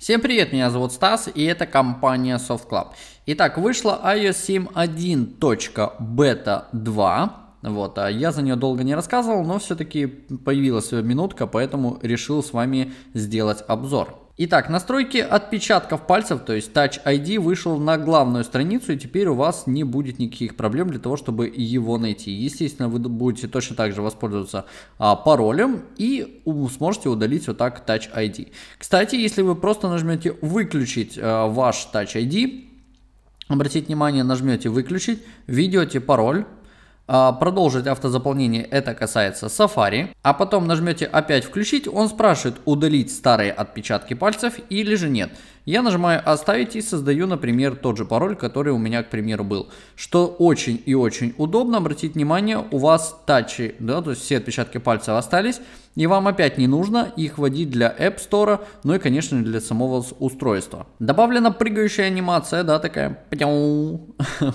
Всем привет, меня зовут Стас и это компания SoftClub. Итак, вышла iOS 7.1.beta2. Вот, а я за нее долго не рассказывал, но все-таки появилась минутка, поэтому решил с вами сделать обзор. Итак, настройки отпечатков пальцев, то есть Touch ID вышел на главную страницу, и теперь у вас не будет никаких проблем для того, чтобы его найти. Естественно, вы будете точно так же воспользоваться а, паролем и сможете удалить вот так Touch ID. Кстати, если вы просто нажмете «Выключить а, ваш Touch ID», обратите внимание, нажмете «Выключить», введете пароль, а, продолжить автозаполнение, это касается Safari, а потом нажмете опять включить, он спрашивает удалить старые отпечатки пальцев или же нет. Я нажимаю «Оставить» и создаю, например, тот же пароль, который у меня, к примеру, был. Что очень и очень удобно. Обратите внимание, у вас тачи, да, то есть все отпечатки пальцев остались, и вам опять не нужно их вводить для App Store, ну и, конечно, для самого устройства. Добавлена прыгающая анимация, да, такая,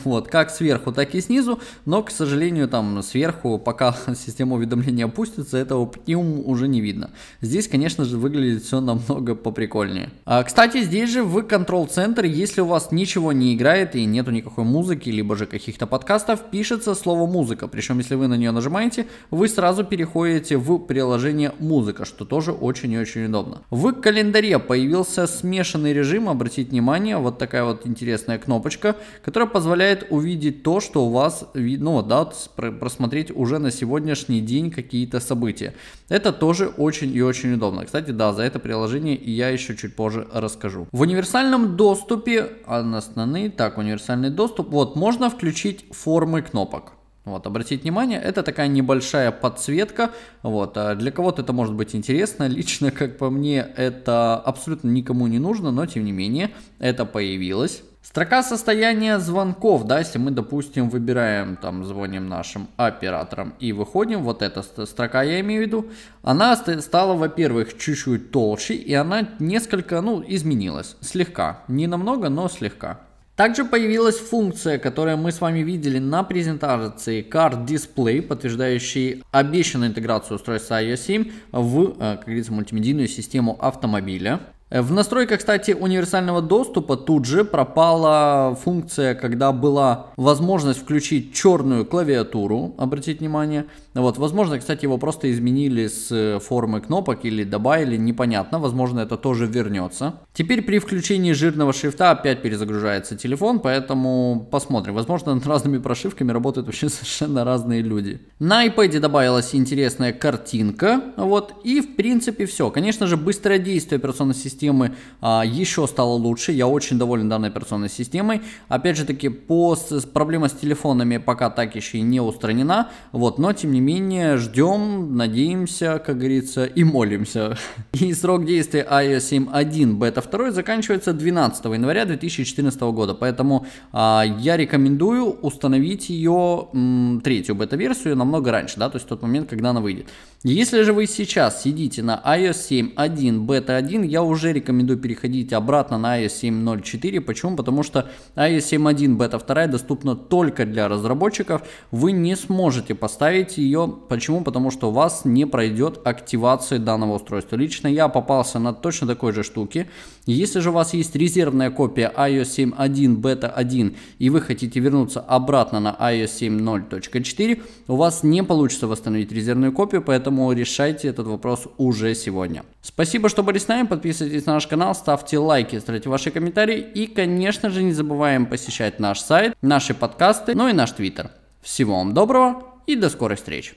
вот, как сверху, так и снизу, но, к сожалению, там сверху, пока система уведомления опустится, этого уже не видно. Здесь, конечно же, выглядит все намного поприкольнее. А, кстати, здесь Здесь же в контрол-центр, если у вас ничего не играет и нету никакой музыки, либо же каких-то подкастов, пишется слово музыка. Причем, если вы на нее нажимаете, вы сразу переходите в приложение музыка, что тоже очень и очень удобно. В календаре появился смешанный режим, обратите внимание, вот такая вот интересная кнопочка, которая позволяет увидеть то, что у вас, ну да, просмотреть уже на сегодняшний день какие-то события. Это тоже очень и очень удобно. Кстати, да, за это приложение я еще чуть позже расскажу. В универсальном доступе, а основные, так, универсальный доступ, вот, можно включить формы кнопок. Вот, обратите внимание, это такая небольшая подсветка. Вот, а для кого-то это может быть интересно. Лично, как по мне, это абсолютно никому не нужно, но тем не менее, это появилось. Строка состояния звонков, да, если мы, допустим, выбираем, там, звоним нашим операторам и выходим, вот эта строка я имею в виду, она стала, во-первых, чуть-чуть толще, и она несколько, ну, изменилась, слегка, не намного, но слегка. Также появилась функция, которую мы с вами видели на презентации Card Display, подтверждающий обещанную интеграцию устройства iOS 7 в, э, как говорится, мультимедийную систему автомобиля. Э, в настройках, кстати, универсального доступа тут же пропала функция, когда была возможность включить черную клавиатуру, обратите внимание. Вот, возможно, кстати, его просто изменили с э, формы кнопок или добавили, непонятно, возможно, это тоже вернется. Теперь при включении жирного шрифта опять перезагружается телефон, поэтому посмотрим. Возможно, над разными прошивками работают вообще совершенно разные люди. На iPad добавилась интересная картинка, вот, и в принципе все. Конечно же, быстрое действие операционной системы системы а, еще стало лучше. Я очень доволен данной операционной системой. Опять же таки, по, с, проблема с телефонами пока так еще и не устранена. Вот, но тем не менее, ждем, надеемся, как говорится, и молимся. И срок действия iOS а 7.1 бета 2 заканчивается 12 января 2014 года. Поэтому а, я рекомендую установить ее м, третью бета-версию намного раньше, да, то есть в тот момент, когда она выйдет. Если же вы сейчас сидите на iOS 7.1 Beta 1, я уже рекомендую переходить обратно на iOS 7.04. Почему? Потому что iOS 7.1 Beta 2 доступна только для разработчиков. Вы не сможете поставить ее. Почему? Потому что у вас не пройдет активация данного устройства. Лично я попался на точно такой же штуке. Если же у вас есть резервная копия iOS 7.1 Beta 1 и вы хотите вернуться обратно на iOS 7.0.4, у вас не получится восстановить резервную копию, поэтому поэтому решайте этот вопрос уже сегодня. Спасибо, что были с нами, подписывайтесь на наш канал, ставьте лайки, оставляйте ваши комментарии и, конечно же, не забываем посещать наш сайт, наши подкасты, ну и наш твиттер. Всего вам доброго и до скорых встреч!